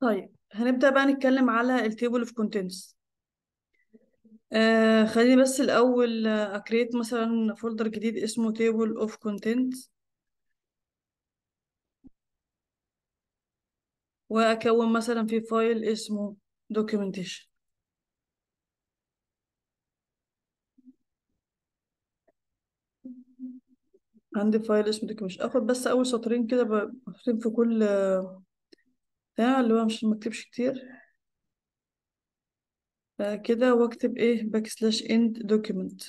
طيب هنبدأ بقى نتكلم على التيبل اوف contents آه خليني بس الأول أكريت مثلا فولدر جديد اسمه table of contents وأكون مثلا في فايل اسمه documentation عندي فايل اسمه documentation أخد بس أول سطرين كده بحطهم في كل بتاع اللي هو مش مكتبش كتير آه، كده واكتب ايه باك سلاش اند دوكيمنت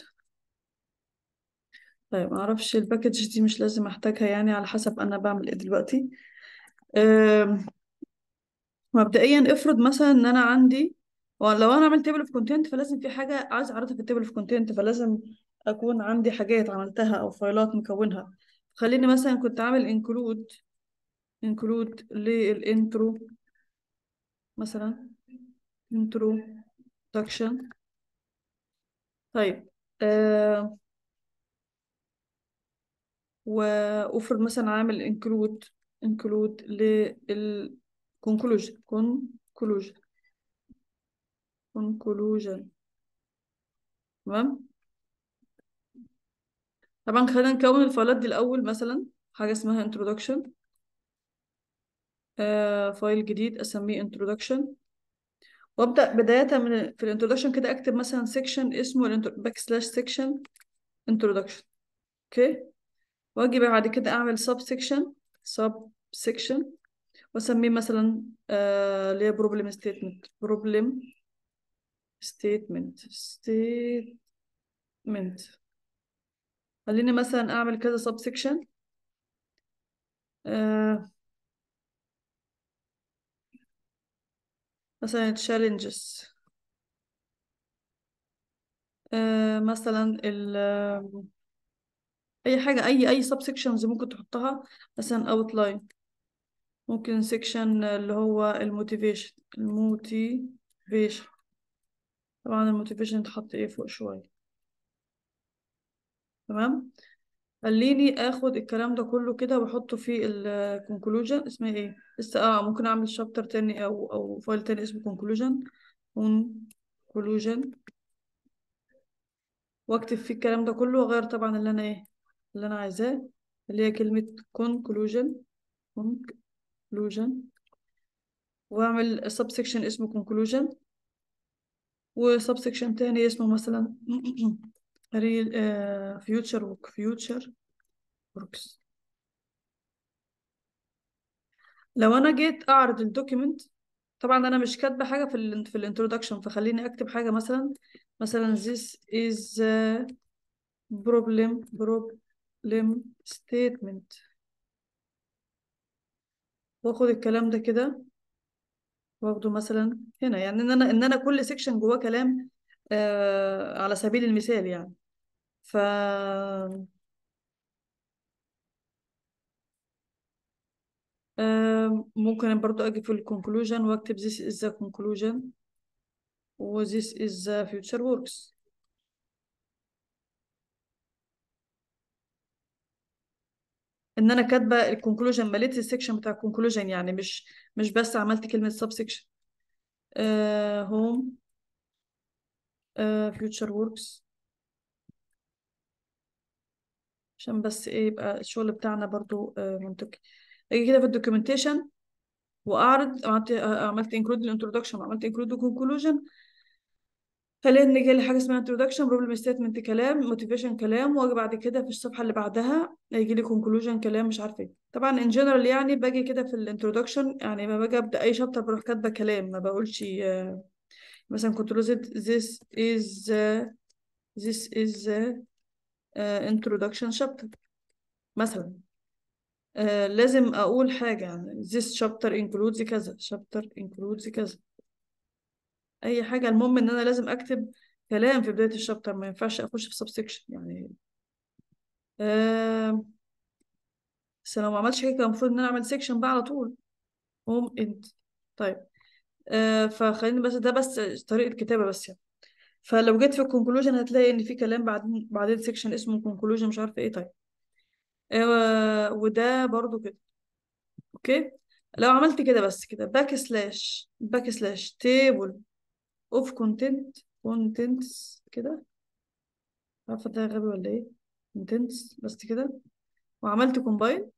طيب معرفش الباكج دي مش لازم احتاجها يعني على حسب انا بعمل ايه دلوقتي مبدئيا افرض مثلا ان انا عندي لو انا عملت تيبل اوف كونتنت فلازم في حاجه عايز اعرضها في التيبل اوف كونتنت فلازم اكون عندي حاجات عملتها او فايلات مكونها خليني مثلا كنت عامل انكلود انكلود للانترو مثلا دكشن طيب آه وافرض مثلا عامل انكلود انكلود لل conclusion conclusion conclusion تمام طبعا خلينا نكون الفايلات دي الاول مثلا حاجه اسمها introduction فايل آه، جديد اسميه introduction وابدا بدايه من في الانترودكشن كده اكتب مثلا سيكشن اسمه باك سلاش سيكشن اوكي واجي بعد كده اعمل سب سيكشن سب سيكشن واسميه مثلا آه، اللي هي problem statement problem statement statement خليني مثلا اعمل كذا سب سيكشن آه مثلا challenges آه، مثلا ال اي حاجه اي اي سب سيكشنز ممكن تحطها مثلا outline ممكن سيكشن اللي هو الموتيفيشن الموتيفيشن طبعا الموتيفيشن تحط ايه فوق شويه تمام خليني اخد الكلام ده كله كده واحطه في الكونكلوجن اسمها ايه لسه اه ممكن اعمل شابتر تاني او او فايل تاني اسمه كونكلوجن كونكلوجن واكتب فيه الكلام ده كله واغير طبعا اللي انا ايه اللي انا عايزاه اللي هي كلمة conclusion conclusion واعمل subsection اسمه conclusion وسبسكشن تاني اسمه مثلا ريل فيوتشر وورك فيوتشر وركس لو انا جيت اعرض الدوكيمنت طبعا انا مش كاتبه حاجه في الـ في الانترودكشن فخليني اكتب حاجه مثلا مثلا this is a problem problem statement واخد الكلام ده كده واخده مثلا هنا يعني ان انا ان انا كل سيكشن جواه كلام آه على سبيل المثال يعني ف آه، ممكن برضو اجي في الكونكلوجن واكتب this is the conclusion و this is the future works ان انا كاتبه الكونكلوجن مليت السكشن بتاع الكونكلوجن يعني مش مش بس عملت كلمه سب سكشن هوم فيوتشر وركس عشان بس ايه يبقى الشغل بتاعنا برضو آه، منطقي اجي كده في الدوكيومنتيشن واعرض آه، عملت انكلود الانترودكشن وعملت انكلود الكونكلوجن خلينا لي لحاجه اسمها انترودكشن بروبلم ستيتمنت كلام موتيفيشن كلام واجي بعد كده في الصفحه اللي بعدها يجي لي كونكلوجن كلام مش عارفه ايه طبعا ان جنرال يعني باجي كده في الانترودكشن يعني ما باجي ابدا اي شابتر بروح كاتبه كلام ما بقولش آه، مثلا كنت this is this is آه، introduction chapter مثلا آه، لازم أقول حاجة يعني this chapter includes كذا chapter includes كذا أي حاجة المهم إن أنا لازم أكتب كلام في بداية الشابتر ما ينفعش أخش في subsection يعني آه... بس لو ما عملتش كده كان المفروض إن أنا أعمل section بقى على طول home int طيب آه فخليني بس ده بس طريقة كتابة بس يعني فلو جيت في الكونكلوجن هتلاقي ان في كلام بعدين بعدين سيكشن اسمه كونكلوجن مش عارفه ايه طيب آه، وده برضو كده اوكي لو عملت كده بس كده باك سلاش باك سلاش تيبل اوف كونتنت كونتنتس كده عارفه ده غبي ولا ايه كونتنتس بس كده وعملت كومباين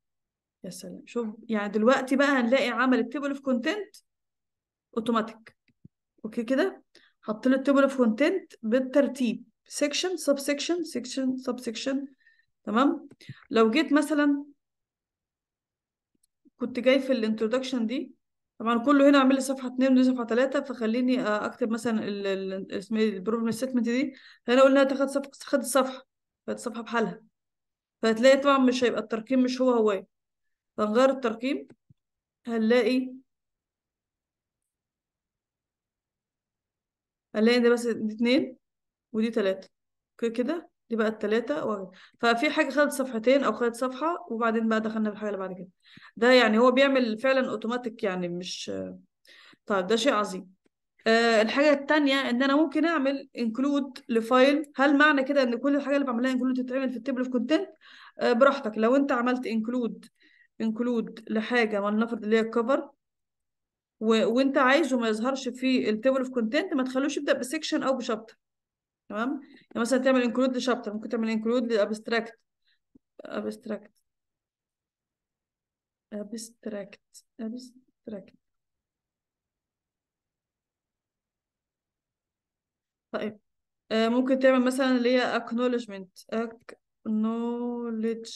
يا سلام شوف يعني دلوقتي بقى هنلاقي عمل التيبل اوف كونتنت اوتوماتيك اوكي كده حط له التيبل اوف كونتنت بالترتيب سيكشن سب سيكشن سيكشن سب سيكشن تمام لو جيت مثلا كنت جاي في الانترودكشن دي طبعا كله هنا عامل لي صفحه 2 ودي صفحه 3 فخليني اكتب مثلا اسم البروبلم ستمنت دي هنا قلنا تاخد صفحه خدت الصفحه فهت الصفحه بحالها فهتلاقي طبعا مش هيبقى الترقيم مش هو هو فنغير الترقيم هنلاقي هنلاقي ده بس دي اتنين ودي تلاتة كده دي بقى التلاتة و... ففي حاجة خدت صفحتين أو خدت صفحة وبعدين بقى دخلنا في الحاجة اللي بعد كده ده يعني هو بيعمل فعلا أوتوماتيك يعني مش طيب ده شيء عظيم أه الحاجة التانية إن أنا ممكن أعمل انكلود لفايل هل معنى كده إن كل الحاجة اللي بعملها انكلود تتعمل في التبل اوف كونتنت براحتك لو أنت عملت انكلود انكلود لحاجة ولنفرض اللي هي الكفر و... وانت عايزه ما يظهرش في التيبل اوف كونتنت ما تخلوش يبدا بسكشن او بشابتر تمام يعني مثلا تعمل انكلود لشابتر ممكن تعمل انكلود لابستراكت ابستراكت ابستراكت ابستراكت طيب آه، ممكن تعمل مثلا اللي هي اكنولجمنت اكنولج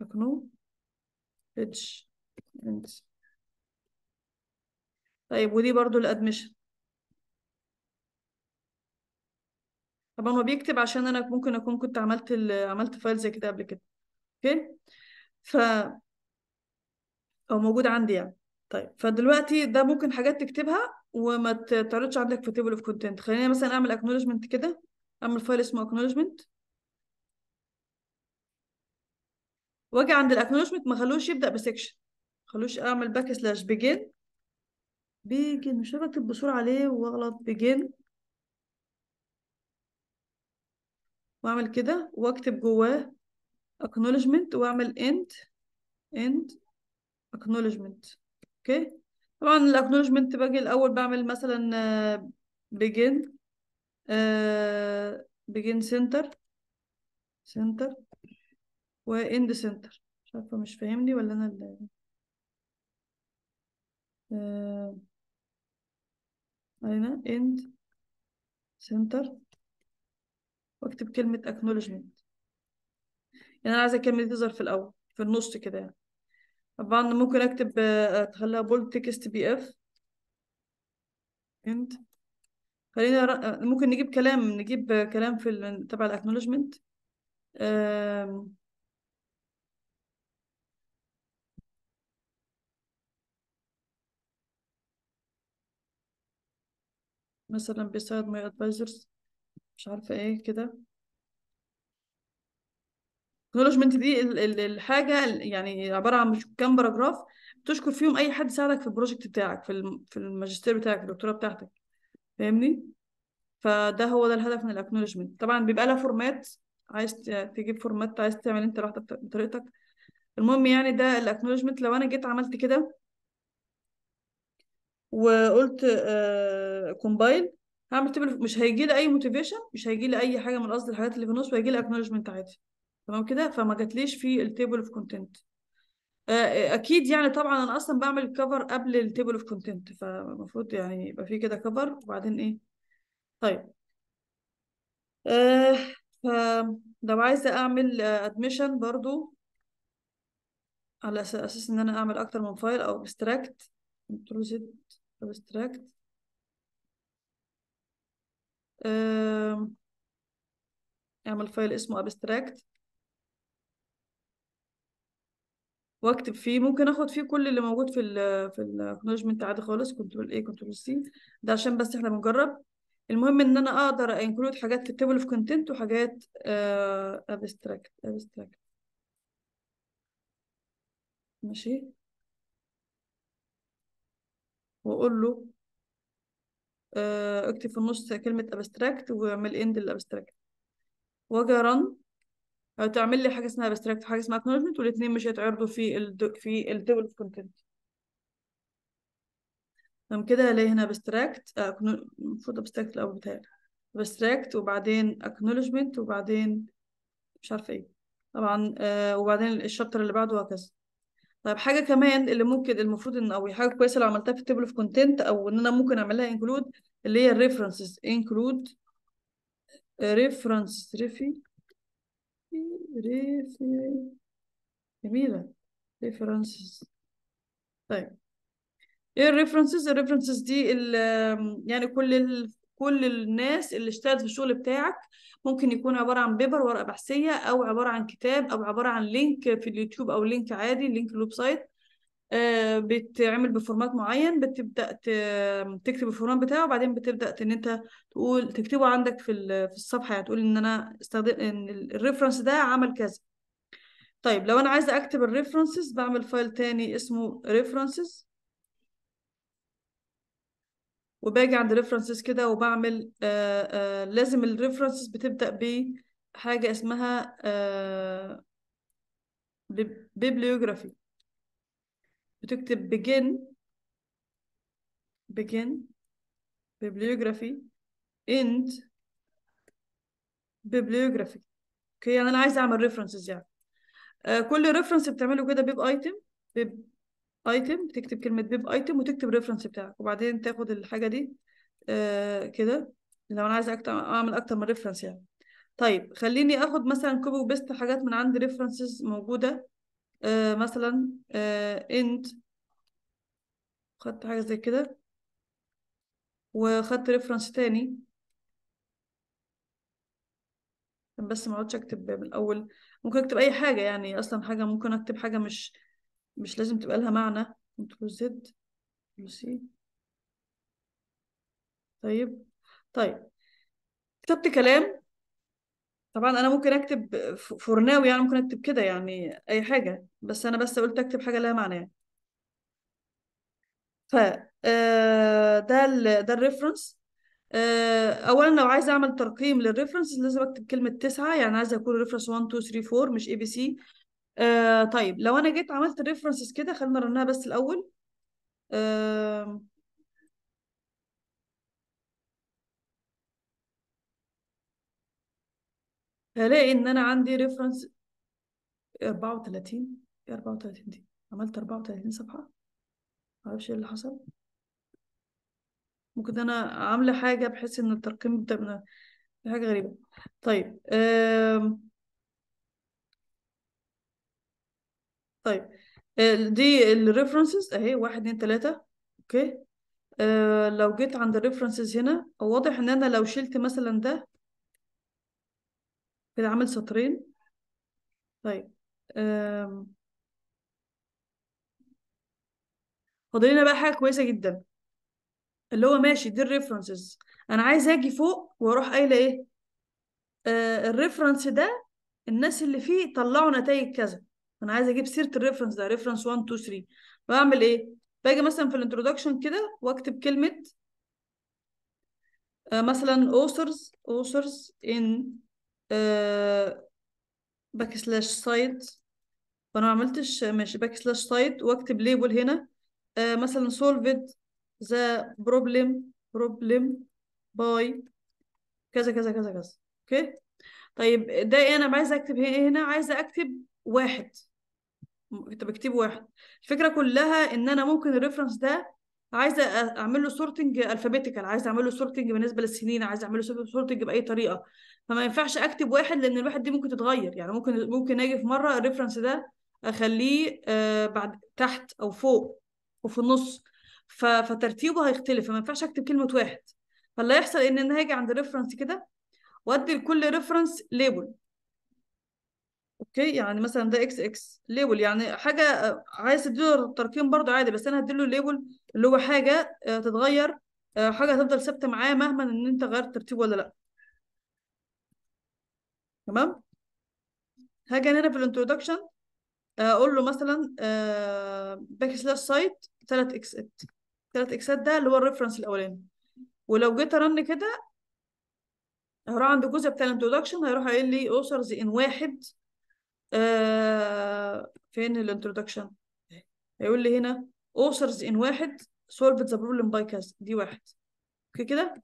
اكنولج طيب ودي برضو الادمشن طبعا هو بيكتب عشان انا ممكن اكون كنت عملت عملت فايل زي كده قبل كده اوكي ف او موجود عندي يعني طيب فدلوقتي ده ممكن حاجات تكتبها وما تعرضش عندك في تيبل اوف كونتنت خلينا مثلا اعمل اكنولجمنت كده اعمل فايل اسمه اكنولجمنت واجي عند الاكنولجمنت ما خلوش يبدا بسكشن خلوش اعمل باك سلاش بيجن بيجن مش عارفة أكتب بسرعة ليه وأغلط بيجن وأعمل كده وأكتب جواه acknowledgement وأعمل end end acknowledgement أوكي طبعا الأكنولجمنت باجي الأول بعمل مثلا آه، begin آه، begin center center و end center مش عارفة مش فاهمني ولا أنا اللي آه، هنا end center واكتب كلمة acknowledgement يعني أنا عايزة الكلمة دي تظهر في الأول في النص كده يعني طبعا ممكن أكتب آه، أخليها بول تكست بي إف end خلينا آه، ممكن نجيب كلام نجيب كلام في تبع الاكنولجمنت مثلا بيساعد ماي ادفايزرز مش عارفه ايه كده اكنولجمنت دي الحاجه يعني عباره عن كام باراجراف بتشكر فيهم اي حد ساعدك في البروجكت بتاعك في في الماجستير بتاعك الدكتوراه بتاعتك فاهمني فده هو ده الهدف من الاكنولجمنت طبعا بيبقى لها فورمات عايز تجيب فورمات عايز تعمل انت لوحدك بطريقتك المهم يعني ده الاكنولجمنت لو انا جيت عملت كده وقلت كومبايل آه، هعمل تيبل مش هيجي لي اي موتيفيشن مش هيجي لي اي حاجه من قصد الحاجات اللي في النص وهيجي لي اكنولجمنت عادي تمام كده فما جاتليش في التيبل اوف كونتنت اكيد يعني طبعا انا اصلا بعمل الكفر قبل التيبل اوف كونتنت فالمفروض يعني يبقى في كده كفر وبعدين ايه طيب آه لو عايزه اعمل ادميشن آه، برضو على اساس ان انا اعمل اكتر من فايل او ابستراكت كنترول زد ابستراكت اعمل فايل اسمه ابستراكت واكتب فيه ممكن اخد فيه كل اللي موجود في الـ في الاكنولجمنت عادي خالص كنترول اي كنترول سي ده عشان بس احنا بنجرب المهم ان انا اقدر انكلود حاجات في التيبل اوف كونتنت وحاجات ابستراكت آه، ابستراكت ماشي واقول له آه، اكتب في النص كلمه ابستراكت واعمل اند للابستراكت واجي رن هتعمل لي حاجه اسمها ابستراكت وحاجه اسمها اكنولجمنت والاثنين مش هيتعرضوا في ال في التيبل اوف كونتنت تمام كده هلاقي هنا ابستراكت آه، المفروض ابستراكت الاول بتاعي ابستراكت وبعدين اكنولجمنت وبعدين مش عارفه ايه طبعا آه، وبعدين الشابتر اللي بعده وهكذا طيب حاجه كمان اللي ممكن المفروض ان او حاجه كويسه لو عملتها في التيبل اوف كونتنت او ان انا ممكن اعملها انكلود اللي هي الريفرنسز انكلود ريفرنس ريفي ريفي جميله ريفرنسز طيب ايه الريفرنسز الريفرنسز دي يعني كل كل الناس اللي اشتغلت في الشغل بتاعك ممكن يكون عبارة عن بيبر ورقة بحثية أو عبارة عن كتاب أو عبارة عن لينك في اليوتيوب أو لينك عادي لينك الويب سايت آه، بتعمل بفورمات معين بتبدأ تكتب الفورمات بتاعه وبعدين بتبدأ إن أنت تقول تكتبه عندك في في الصفحة يعني تقول إن أنا استخدم إن الريفرنس ده عمل كذا طيب لو أنا عايزة أكتب الريفرنسز بعمل فايل تاني اسمه ريفرنسز وباجي عند ريفرنسز كده وبعمل آآ آه، آآ آه، لازم الريفرنسز بتبدا بحاجه اسمها آه، بيبليوجرافي بتكتب begin begin bibliography end bibliography اوكي يعني انا عايزه اعمل ريفرنسز يعني آه كل ريفرنس بتعمله كده بيب ايتم ايتم تكتب كلمه بيب ايتم وتكتب الريفرنس بتاعك وبعدين تاخد الحاجه دي آه، كده لو انا عايزه أكتر اعمل اكتر من ريفرنس يعني طيب خليني اخد مثلا كوبي وبيست حاجات من عند ريفرنسز موجوده آه، مثلا انت آه، اند خدت حاجه زي كده وخدت ريفرنس تاني بس ما اقعدش اكتب من الاول ممكن اكتب اي حاجه يعني اصلا حاجه ممكن اكتب حاجه مش مش لازم تبقى لها معنى كنترول زد سي طيب طيب كتبت كلام طبعا انا ممكن اكتب فور ناو يعني ممكن اكتب كده يعني اي حاجه بس انا بس قلت اكتب حاجه لها معنى يعني. ف آه، ده ال ده الريفرنس آه، اولا لو عايزه اعمل ترقيم للريفرنس لازم اكتب كلمه تسعه يعني عايزه اكون ريفرنس 1 2 3 4 مش اي بي سي آه، طيب لو انا جيت عملت ريفرنسز كده خلينا نرنها بس الاول آه هلاقي ان انا عندي ريفرنس 34 ايه 34 دي عملت 34 صفحة معرفش ايه اللي حصل ممكن انا عاملة حاجة بحيث ان الترقيم ده حاجة غريبة طيب آه طيب آه، دي الريفرنسز اهي واحد اتنين تلاتة اوكي آه لو جيت عند الريفرنسز هنا واضح ان انا لو شلت مثلا ده كده عامل سطرين طيب آه فاضلنا بقى حاجة كويسة جدا اللي هو ماشي دي الريفرنسز انا عايز اجي فوق واروح قايله ايه آه الريفرنس ده الناس اللي فيه طلعوا نتائج كذا انا عايزه اجيب سيره الريفرنس ده ريفرنس 1 2 3 بعمل ايه باجي مثلا في الانترودكشن كده واكتب كلمه آه مثلا authors authors in باك سلاش سايت فانا ما عملتش ماشي باك سلاش سايت واكتب ليبل هنا آه مثلا solved the problem problem by كذا كذا كذا كذا اوكي طيب ده إيه؟ انا عايزه اكتب هنا عايزه اكتب واحد كنت بكتب واحد الفكره كلها ان انا ممكن الريفرنس ده عايزه اعمل له سورتنج الفابيتيكال عايزه اعمل له سورتنج بالنسبه للسنين عايزه اعمل له سورتنج باي طريقه فما ينفعش اكتب واحد لان الواحد دي ممكن تتغير يعني ممكن ممكن اجي في مره الريفرنس ده اخليه آه، بعد تحت او فوق وفي النص فترتيبه هيختلف فما ينفعش اكتب كلمه واحد فاللي هيحصل ان انا هاجي عند ريفرنس كده وادي لكل ريفرنس ليبل اوكي يعني مثلا ده اكس اكس ليبل يعني حاجه عايز تديله الترقيم برضو عادي بس انا هديله ليبل اللي هو حاجه آه، تتغير آه، حاجه هتفضل ثابته معاه مهما ان انت غيرت ترتيبه ولا لا تمام هاجي هنا في الانترودكشن آه، اقول له مثلا باك سلاش سايت 3 اكسات 3 اكسات ده اللي هو الريفرنس الاولاني ولو جيت ارن كده هروح عند الجزء بتاع الانترودكشن هيروح قايل لي اوثرز ان واحد آه، فين الانترودكشن هيقول لي هنا اوثرز ان واحد سولفت ذا بروبلم باي كذا دي واحد اوكي كده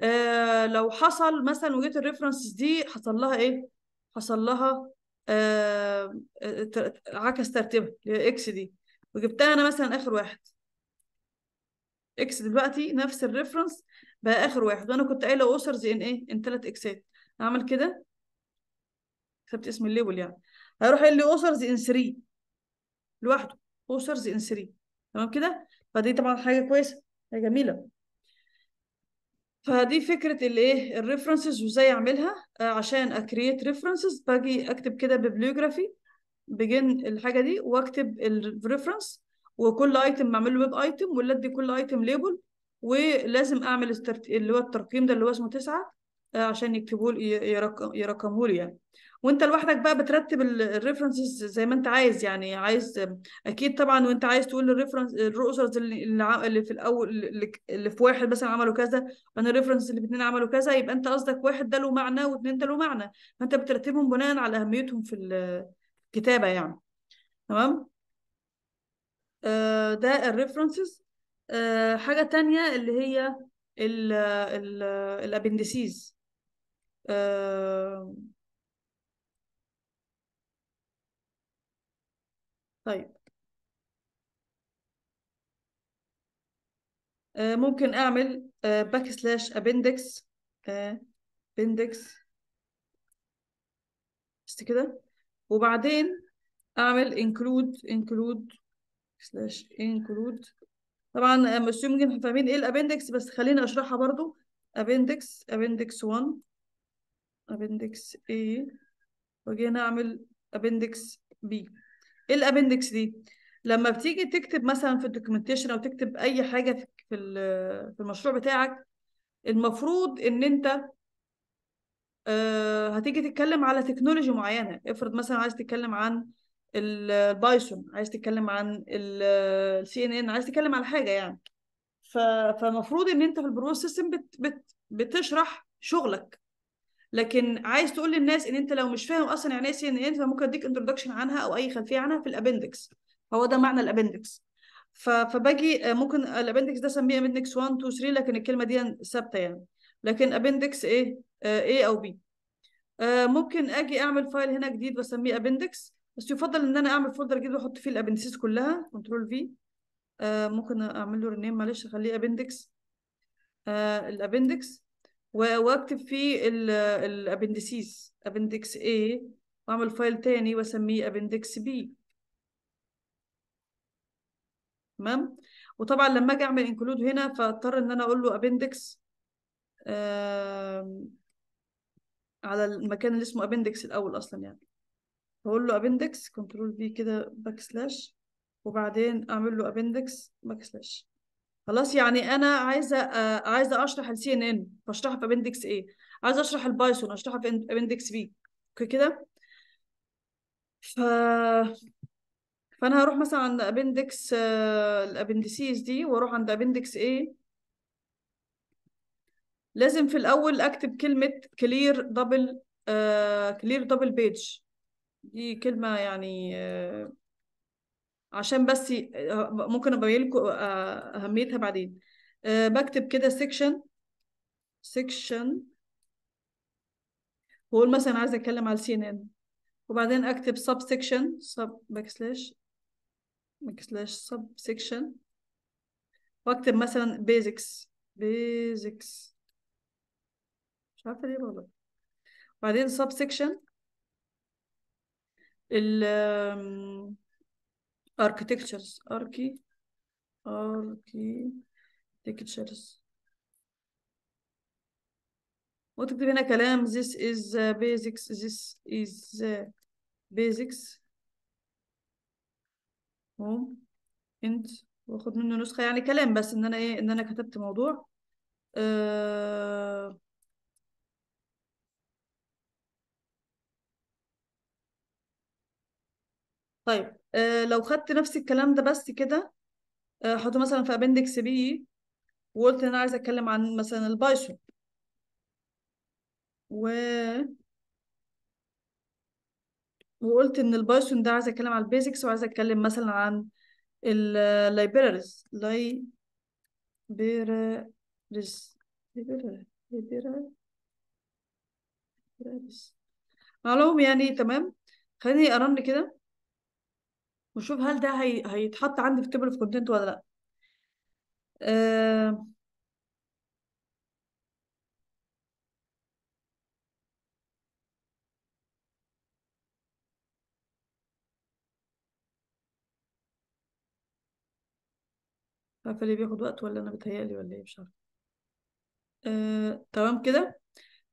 آه لو حصل مثلا وجيت الريفرنسز دي حصل لها ايه حصل لها آه, آه، عكس ترتيبها اللي هي اكس دي وجبتها انا مثلا اخر واحد اكس دلوقتي نفس الريفرنس بقى اخر واحد وانا كنت قايله اوثرز ان ايه ان ثلاث اكسات اعمل كده كتبت اسم الليبل يعني هيروح يقول لي اوسرز ان 3 لوحده اوسرز ان 3 تمام كده فدي طبعا حاجه كويسه حاجه جميله فدي فكره الايه الريفرنسز وازاي اعملها آه، عشان اكريت ريفرنسز باجي اكتب كده ببليوجرافي بجن الحاجه دي واكتب الريفرنس وكل ايتم بعمل له ويب ايتم ادي كل ايتم ليبل ولازم اعمل اللي هو الترقيم ده اللي هو اسمه تسعة آه، عشان يكتبوا يرقموا لي يعني وانت لوحدك بقى بترتب الريفرنسز زي ما انت عايز يعني عايز اكيد طبعا وانت عايز تقول الريفرنس الرؤسرز اللي, اللي في الاول اللي في واحد مثلا عملوا كذا وانا الريفرنس اللي في اثنين عملوا كذا يبقى انت قصدك واحد ده له معنى واثنين ده له معنى فانت بترتبهم بناء على اهميتهم في الكتابه يعني تمام آه، ده الريفرنسز آه، حاجه تانية اللي هي الابندسيز طيب آه، ممكن اعمل باك سلاش ابندكس ابندكس بس كده وبعدين اعمل انكلود انكلود سلاش انكلود طبعا مش آه، يمكن فاهمين ايه الابندكس بس خليني اشرحها برضو ابندكس ابندكس 1 ابندكس A واجي هنا اعمل ابندكس B إيه الابندكس دي لما بتيجي تكتب مثلا في الدوكيومنتيشن او تكتب اي حاجه في في المشروع بتاعك المفروض ان انت آه، هتيجي تتكلم على تكنولوجي معينه افرض مثلا عايز تتكلم عن البايثون عايز تتكلم عن السي ان ان عايز تتكلم على حاجه يعني فالمفروض ان انت في البروسيسنج بت بت بتشرح شغلك لكن عايز تقول للناس ان انت لو مش فاهم اصلا يعني ايه سي ان ان فممكن اديك انتروداكشن عنها او اي خلفيه عنها في الابندكس هو ده معنى الابندكس فباجي آه، ممكن الابندكس ده اسميه ابندكس 1 2 3 لكن الكلمه دي ثابته يعني لكن ابندكس ايه اي او بي آه، ممكن اجي اعمل فايل هنا جديد بسميه ابندكس بس يفضل ان انا اعمل فولدر جديد واحط فيه الابندكس كلها كنترول في آه، ممكن اعمل له رينيم معلش اخليه ابندكس الابندكس واكتب فيه الابندسيس ابندكس A واعمل فايل تاني واسميه ابندكس B تمام وطبعا لما اجي اعمل انكلود هنا فاضطر ان انا اقول له ابندكس على المكان اللي اسمه ابندكس الاول اصلا يعني اقول له ابندكس كنترول بي كده باك سلاش وبعدين اعمل له ابندكس باك سلاش خلاص يعني انا عايزه آه عايزه اشرح السي ان ان فاشرحها في ابندكس ايه عايزه اشرح البايثون اشرحها في ابندكس بي اوكي كده ف فانا هروح مثلا عند ابندكس آه الابندسيز دي واروح عند ابندكس ايه لازم في الاول اكتب كلمه كلير دبل كلير دبل بيج دي كلمه يعني آه عشان بس آه، ممكن ابين لكم آه، اهميتها بعدين آه، بكتب كده سيكشن سيكشن واقول مثلا عايزه اتكلم على سي ان ان وبعدين اكتب سب سيكشن سب باك سلاش باك سلاش سب سيكشن واكتب مثلا بيزكس بيزكس مش عارفه ليه والله وبعدين سب سيكشن ال architectures archi architectures وتكتب هنا كلام this is basics this is basics home انت واخد منه نسخة يعني كلام بس ان انا ايه ان انا كتبت موضوع آه طيب آه، لو خدت نفس الكلام ده بس كده آه، حطه مثلا في ابندكس بي وقلت انا عايزه اتكلم عن مثلا البايثون و وقلت ان البايثون ده عايزه اتكلم عن البيزكس وعايزه اتكلم مثلا عن بيرز بيرز معلوم يعني تمام خليني ارن كده وشوف هل ده هي... هيتحط عندي في تيبل اوف كونتنت ولا لا أه... عارفه ليه بياخد وقت ولا انا بتهيألي ولا ايه مش عارفه أه... تمام كده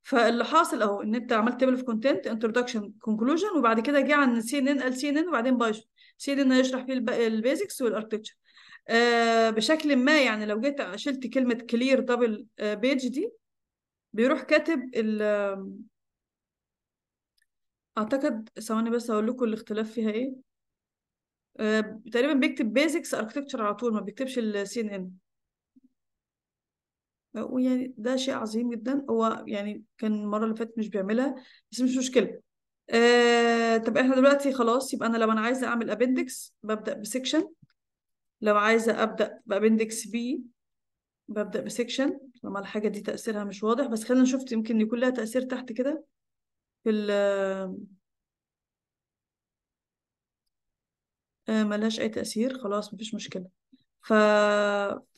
فاللي حاصل اهو ان انت عملت تيبل اوف كونتنت انتروداكشن كونكلوجن وبعد كده جه عن سي ان ان قال سي ان ان وبعدين بايشن سي ان ان هيشرح فيه البيزكس والاركتكتشر آه بشكل ما يعني لو جيت شلت كلمه كلير دبل بيج دي بيروح كاتب ال اعتقد ثواني بس هقول لكم الاختلاف فيها ايه آه تقريبا بيكتب بيزكس اركتكتشر على طول ما بيكتبش السي ان ان ويعني ده شيء عظيم جدا هو يعني كان المره اللي فاتت مش بيعملها بس مش مشكله آه طب احنا دلوقتي خلاص يبقى انا لو انا عايزه اعمل ابندكس ببدا بسكشن لو عايزه ابدا بابندكس بي ببدا بسكشن طالما الحاجه دي تاثيرها مش واضح بس خلينا نشوف يمكن يكون لها تاثير تحت كده في ال آه ملهاش اي تاثير خلاص مفيش مشكله ف...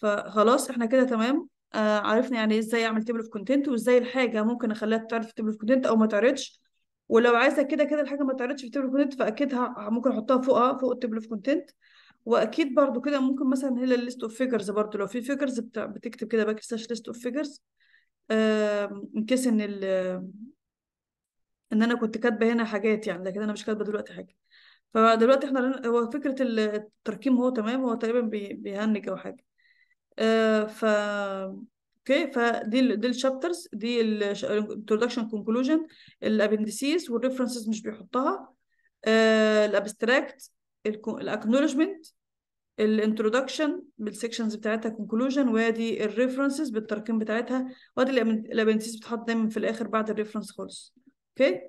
فخلاص احنا كده تمام آه يعني ازاي اعمل تيبل اوف كونتنت وازاي الحاجه ممكن اخليها تعرض في تيبل اوف كونتنت او ما تعرضش ولو عايزه كده كده الحاجه ما تعرضش في تيبل اوف كونتنت فاكيد ممكن احطها فوقها فوق التيبل اوف كونتنت واكيد برضو كده ممكن مثلا هي الليست اوف فيجرز برضو لو في فيجرز بتكتب كده باك سلاش ليست اوف فيجرز ان كيس ان ال ان انا كنت كاتبه هنا حاجات يعني لكن انا مش كاتبه دلوقتي حاجه فدلوقتي احنا هو فكره التركيم هو تمام هو تقريبا بيهنج او حاجه آه، ف اوكي فدي دي الشابترز دي الانتروداكشن كونكلوجن الابندسيس والريفرنسز مش بيحطها الابستراكت الاكنولجمنت الانترودكشن بالسكشنز بتاعتها كونكلوجن وادي الريفرنسز بالترقيم بتاعتها وادي الابندسيس بتحط دايما في الاخر بعد الريفرنس خالص اوكي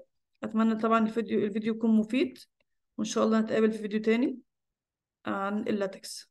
اتمنى طبعا الفيديو الفيديو يكون مفيد وان شاء الله نتقابل في فيديو تاني عن اللاتكس